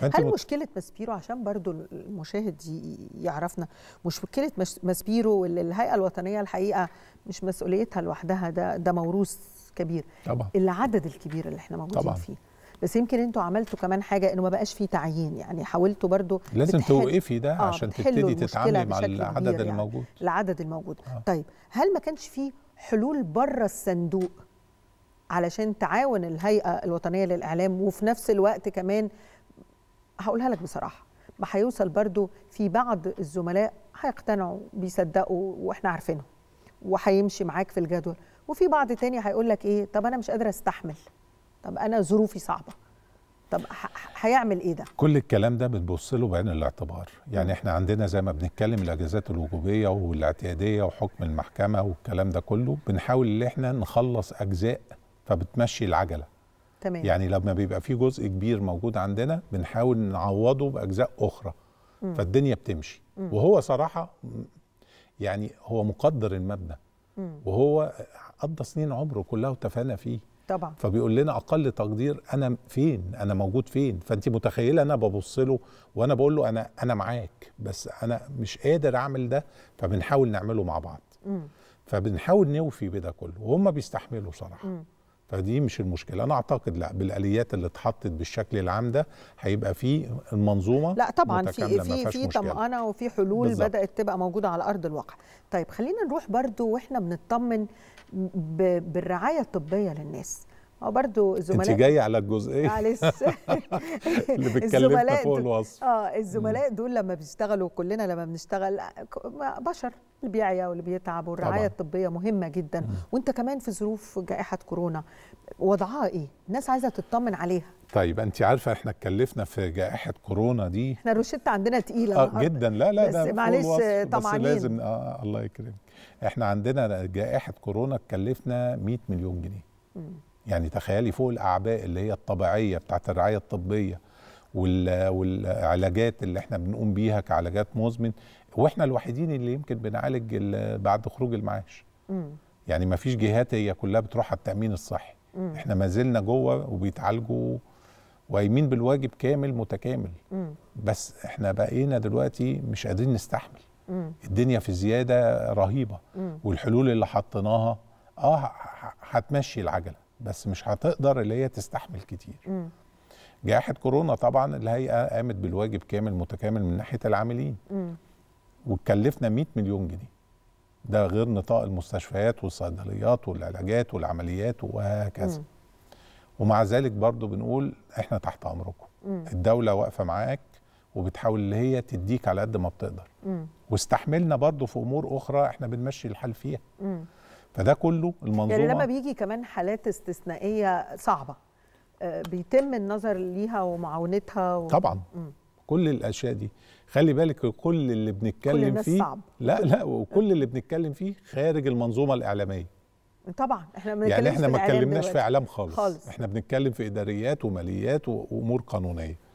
هل مت... مشكله ماسبيرو عشان برضو المشاهد يعرفنا مش مشكله ماسبيرو والهيئه الوطنيه الحقيقه مش مسؤوليتها لوحدها ده ده موروث كبير طبعا العدد الكبير اللي احنا موجودين طبعا. فيه بس يمكن انتوا عملتوا كمان حاجه انه ما بقاش فيه تعيين يعني حاولتوا برضو لازم توقفي ده آه عشان تبتدي تتعاملي مع العدد يعني. الموجود العدد الموجود آه. طيب هل ما كانش فيه حلول بره الصندوق علشان تعاون الهيئه الوطنيه للاعلام وفي نفس الوقت كمان هقولها لك بصراحه ما هيوصل برضو في بعض الزملاء هيقتنعوا بيصدقوا واحنا عارفينهم وهيمشي معاك في الجدول وفي بعض تاني هيقول لك ايه طب انا مش قادره استحمل طب انا ظروفي صعبه طب هيعمل ايه ده؟ كل الكلام ده بتبص له بعين الاعتبار، يعني احنا عندنا زي ما بنتكلم الاجازات الوجوبيه والاعتياديه وحكم المحكمه والكلام ده كله، بنحاول ان احنا نخلص اجزاء فبتمشي العجله. تمام. يعني لما بيبقى في جزء كبير موجود عندنا بنحاول نعوضه باجزاء اخرى مم. فالدنيا بتمشي مم. وهو صراحه يعني هو مقدر المبنى مم. وهو قضى سنين عمره كلها وتفانى فيه طبعا فبيقول لنا اقل تقدير انا فين انا موجود فين فانت متخيله انا ببص له وانا بقول له انا انا معاك بس انا مش قادر اعمل ده فبنحاول نعمله مع بعض مم. فبنحاول نوفي بده كله وهم بيستحملوا صراحه مم. فدي مش المشكله انا اعتقد لا بالاليات اللي اتحطت بالشكل العام ده هيبقى في المنظومه لا طبعا في في في طمانه وفي حلول بالزبط. بدات تبقى موجوده على ارض الواقع طيب خلينا نروح برضو واحنا بنطمن بالرعايه الطبيه للناس اه برضو الزملاء انت جايه على الجزئيه معلش اللي بتكلمنا فوق الوصف اه الزملاء دول لما بيشتغلوا كلنا لما بنشتغل بشر اللي بيعيا واللي بيتعب والرعايه طبعا. الطبيه مهمه جدا وانت كمان في ظروف جائحه كورونا وضعها ايه؟ الناس عايزه تطمن عليها طيب انت عارفه احنا اتكلفنا في جائحه كورونا دي احنا الروشته عندنا تقيله آه جدا لا لا بس ده معلش طمعانين بس لازم آه،, آه الله يكرمك احنا عندنا جائحه كورونا اتكلفنا 100 مليون جنيه يعني تخيلي فوق الاعباء اللي هي الطبيعيه بتاعت الرعايه الطبيه والعلاجات اللي احنا بنقوم بيها كعلاجات مزمن واحنا الوحيدين اللي يمكن بنعالج بعد خروج المعاش يعني ما فيش جهات هي كلها بتروح على التامين الصحي مم. احنا ما زلنا جوه وبيتعالجوا وقايمين بالواجب كامل متكامل مم. بس احنا بقينا دلوقتي مش قادرين نستحمل مم. الدنيا في زياده رهيبه مم. والحلول اللي حطيناها اه هتمشي العجله بس مش هتقدر اللي هي تستحمل كتير م. جائحه كورونا طبعا الهيئه قامت بالواجب كامل متكامل من ناحيه العاملين وكلفنا 100 مليون جنيه ده غير نطاق المستشفيات والصيدليات والعلاجات والعمليات وهكذا م. ومع ذلك برضو بنقول احنا تحت امركم م. الدوله واقفه معاك وبتحاول اللي هي تديك على قد ما بتقدر م. واستحملنا برضو في امور اخرى احنا بنمشي الحال فيها م. فده كله المنظومه يعني لما بيجي كمان حالات استثنائيه صعبه آه، بيتم النظر ليها ومعاونتها و... طبعا م. كل الاشياء دي خلي بالك كل اللي بنتكلم كل فيه صعب. لا لا وكل اللي بنتكلم فيه خارج المنظومه الاعلاميه طبعا احنا ما يعني احنا ما اتكلمناش في اعلام خالص. خالص احنا بنتكلم في اداريات وماليات وامور قانونيه